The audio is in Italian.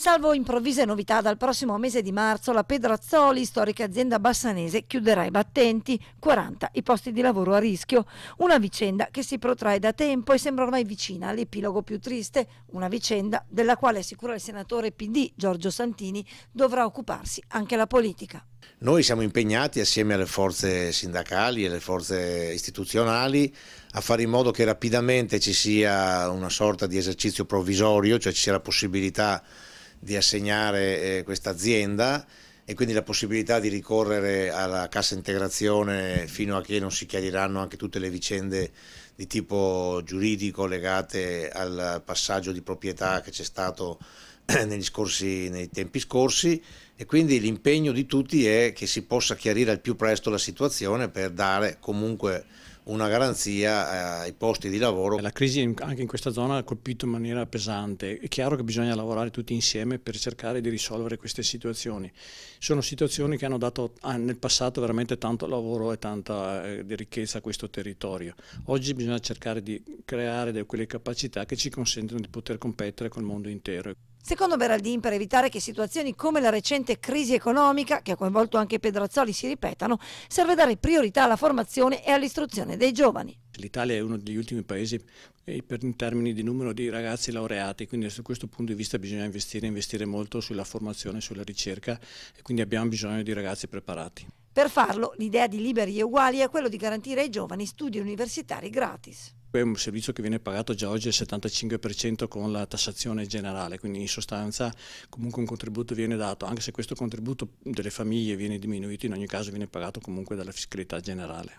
Salvo improvvise novità, dal prossimo mese di marzo la Pedrazzoli, storica azienda bassanese, chiuderà i battenti, 40 i posti di lavoro a rischio. Una vicenda che si protrae da tempo e sembra ormai vicina all'epilogo più triste, una vicenda della quale sicura il senatore PD Giorgio Santini dovrà occuparsi anche la politica. Noi siamo impegnati assieme alle forze sindacali e alle forze istituzionali a fare in modo che rapidamente ci sia una sorta di esercizio provvisorio, cioè ci sia la possibilità di assegnare eh, questa azienda e quindi la possibilità di ricorrere alla cassa integrazione fino a che non si chiariranno anche tutte le vicende di tipo giuridico legate al passaggio di proprietà che c'è stato eh, scorsi, nei tempi scorsi e quindi l'impegno di tutti è che si possa chiarire al più presto la situazione per dare comunque una garanzia eh, ai posti di lavoro. La crisi anche in questa zona ha colpito in maniera pesante. È chiaro che bisogna lavorare tutti insieme per cercare di risolvere queste situazioni. Sono situazioni che hanno dato ah, nel passato veramente tanto lavoro e tanta eh, ricchezza a questo territorio. Oggi bisogna cercare di creare quelle capacità che ci consentono di poter competere col mondo intero. Secondo Beraldin, per evitare che situazioni come la recente crisi economica, che ha coinvolto anche Pedrazzoli, si ripetano, serve dare priorità alla formazione e all'istruzione dei giovani. L'Italia è uno degli ultimi paesi eh, in termini di numero di ragazzi laureati, quindi da questo punto di vista bisogna investire, investire molto sulla formazione, sulla ricerca e quindi abbiamo bisogno di ragazzi preparati. Per farlo, l'idea di Liberi e Uguali è quella di garantire ai giovani studi universitari gratis comunque è un servizio che viene pagato già oggi al 75% con la tassazione generale, quindi in sostanza comunque un contributo viene dato, anche se questo contributo delle famiglie viene diminuito, in ogni caso viene pagato comunque dalla fiscalità generale.